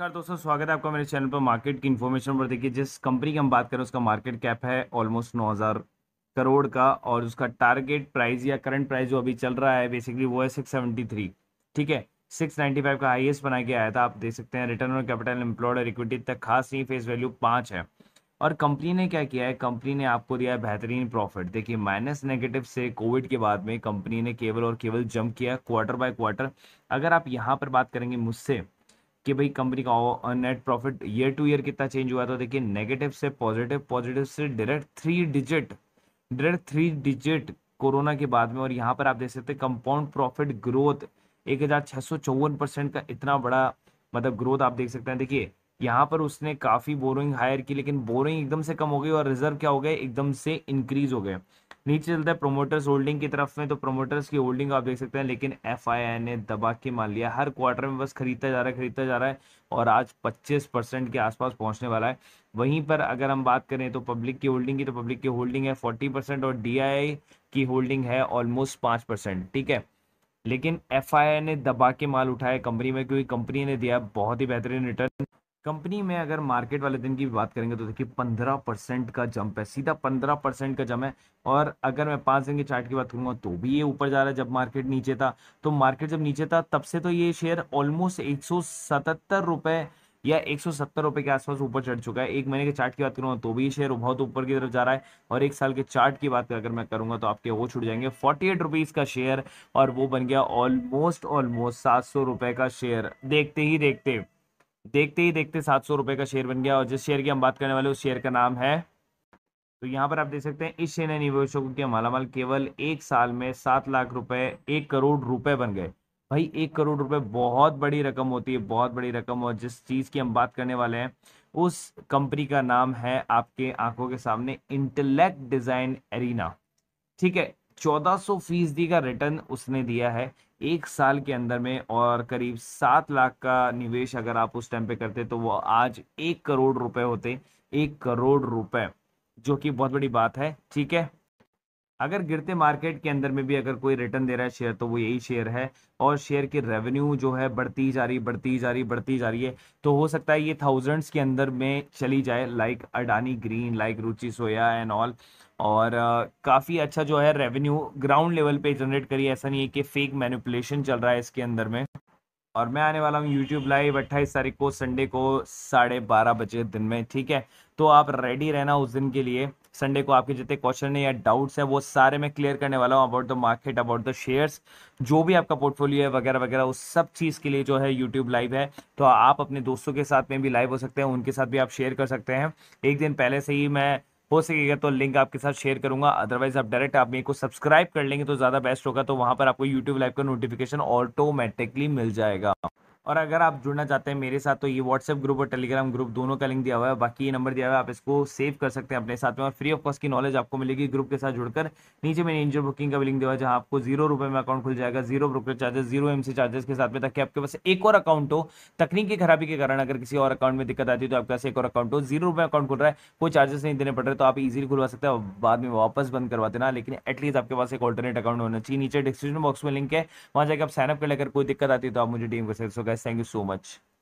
नमस्कार दोस्तों स्वागत है आपका मेरे चैनल पर मार्केट की इन्फॉर्मेशन पर देखिए जिस कंपनी की हम बात करें उसका मार्केट कैप है ऑलमोस्ट 9000 करोड़ का और उसका टारगेट प्राइस या करंट प्राइस जो अभी चल रहा है बेसिकली वो है 673 ठीक है 695 का हाईएस्ट बना के आया था आप देख सकते हैं रिटर्न ऑन कैपिटल एम्प्लॉयड और इक्विटी तक खास नहीं फेस वैल्यू पाँच है और कंपनी ने क्या किया है कंपनी ने आपको दिया है बेहतरीन प्रॉफिट देखिए माइनस नेगेटिव से कोविड के बाद में कंपनी ने केवल और केवल जंप किया क्वार्टर बाय क्वार्टर अगर आप यहाँ पर बात करेंगे मुझसे कि भाई कंपनी का net profit year to year कितना चेंज हुआ था देखिए नेगेटिव से पॉजिटिव पॉजिटिव से direct three digit direct three digit corona के बाद में और यहाँ पर आप देख सकते हैं कंपाउंड प्रॉफिट ग्रोथ एक हज़ार सौ चौवन परसेंट का इतना बड़ा मतलब ग्रोथ आप देख सकते हैं देखिए यहाँ पर उसने काफ़ी बोरिंग हायर की लेकिन बोरिंग एकदम से कम हो गई और रिजर्व क्या हो गए एकदम से इंक्रीज हो गए नीचे चलता है प्रोमोटर्स होल्डिंग की तरफ में तो प्रोमोटर्स की होल्डिंग आप देख सकते हैं लेकिन एफ ने दबा के मान लिया हर क्वार्टर में बस खरीदता जा रहा है खरीदता जा रहा है और आज 25 परसेंट के आसपास पहुंचने वाला है वहीं पर अगर हम बात करें तो पब्लिक की होल्डिंग की तो पब्लिक की होल्डिंग है फोर्टी परसेंट और डी की होल्डिंग है ऑलमोस्ट पाँच परसेंट ठीक है लेकिन एफ ने दबा के माल उठाया कंपनी में क्योंकि कंपनी ने दिया बहुत ही बेहतरीन रिटर्न कंपनी में अगर मार्केट वाले दिन की बात करेंगे तो देखिए पंद्रह परसेंट का जंप है सीधा पंद्रह परसेंट का जम है और अगर मैं पांच दिन के चार्ट की बात करूंगा तो भी ये ऊपर जा रहा है जब मार्केट नीचे था तो मार्केट जब नीचे था तब से तो ये शेयर ऑलमोस्ट एक सौ सतहत्तर रुपए या एक सौ सत्तर रुपए के आसपास ऊपर चढ़ चुका है एक महीने के चार्ट की बात करूंगा तो भी ये शेयर बहुत ऊपर की तरफ जा रहा है और एक साल के चार्ट की बात अगर मैं करूंगा तो आपके वो छूट जाएंगे फोर्टी एट रुपीज़ का शेयर और वो बन गया ऑलमोस्ट ऑलमोस्ट सात सौ रुपए का शेयर देखते ही देखते देखते ही देखते सात सौ रुपए का शेयर बन गया और जिस शेयर की हम बात करने वाले उस शेयर का नाम है तो यहाँ पर आप देख सकते हैं इस शेयर ने निवेशकों के मालामाल केवल एक साल में सात लाख रुपए एक करोड़ रुपए बन गए भाई एक करोड़ रुपए बहुत बड़ी रकम होती है बहुत बड़ी रकम और जिस चीज़ की हम बात करने वाले हैं उस कंपनी का नाम है आपके आंखों के सामने इंटेलेक्ट डिज़ाइन एरिना ठीक है चौदह सौ फीसदी का रिटर्न उसने दिया है एक साल के अंदर में और करीब सात लाख का निवेश अगर आप उस टाइम पे करते तो वो आज एक करोड़ रुपए होते एक करोड़ रुपए जो कि बहुत बड़ी बात है ठीक है अगर गिरते मार्केट के अंदर में भी अगर कोई रिटर्न दे रहा है शेयर तो वो यही शेयर है और शेयर की रेवेन्यू जो है बढ़ती जा रही बढ़ती जा रही बढ़ती जा रही है तो हो सकता है ये थाउजेंड्स के अंदर में चली जाए like Adani Green like Ruchi Soya and all और काफ़ी अच्छा जो है रेवेन्यू ग्राउंड लेवल पे जनरेट करिए ऐसा नहीं है कि फेक मैनिपुलेशन चल रहा है इसके अंदर में और मैं आने वाला हूँ यूट्यूब लाइव अट्ठाईस तारीख को संडे को साढ़े बारह बजे दिन में ठीक है तो आप रेडी रहना उस दिन के लिए संडे को आपके जितने क्वेश्चन है या डाउट्स हैं वो सारे मैं क्लियर करने वाला हूँ about the market about the shares जो भी आपका पोर्टफोलियो है वगैरह वगैरह उस सब चीज़ के लिए जो है यूट्यूब लाइव है तो आप अपने दोस्तों के साथ में भी लाइव हो सकते हैं उनके साथ भी आप शेयर कर सकते हैं एक दिन पहले से ही मैं हो सकेगा तो लिंक आपके साथ शेयर करूंगा अदरवाइज आप डायरेक्ट आप मेरे को सब्सक्राइब कर लेंगे तो ज़्यादा बेस्ट होगा तो वहां पर आपको यूट्यूब लाइव का नोटिफिकेशन ऑटोमेटिकली मिल जाएगा और अगर आप जुड़ना चाहते हैं मेरे साथ तो ये व्हाट्सएप ग्रुप और टेलीग्राम ग्रुप दोनों का लिंक दिया हुआ है बाकी ये नंबर दिया हुआ है आप इसको सेव कर सकते हैं अपने साथ में और फ्री ऑफ कॉस्ट की नॉलेज आपको मिलेगी ग्रुप के साथ जुड़कर नीचे मैंने इंजर बुकिंग का भी लिंक दिया हुआ है जहाँ आपको जीरो रुपये में अकाउंट खुल जाएगा zero broker charges zero M charges के साथ में ताकि आपके पास एक और अकाउंट हो तकनीक की खराबी के कारण अगर किसी और अकाउंट में दिक्कत आती है तो आपके पास एक और अकाउंट हो जीरो अकाउंट खुल रहा है कोई चार्जेस नहीं देने पड़ रहे तो आप इजिली खुलवा सकते हैं बाद में वापस बंद करवा देना लेकिन एटलीस्ट आपके पास एक ऑल्टरनेट अकाउंट होना चाहिए नीचे डिस्क्रिप्शन बॉक्स में लिंक है वहाँ जाकर आप साइनअप कर लेकर कोई दिक्कत आती है तो आप मुझे डीम कर सकते हो guys. Thank you so much.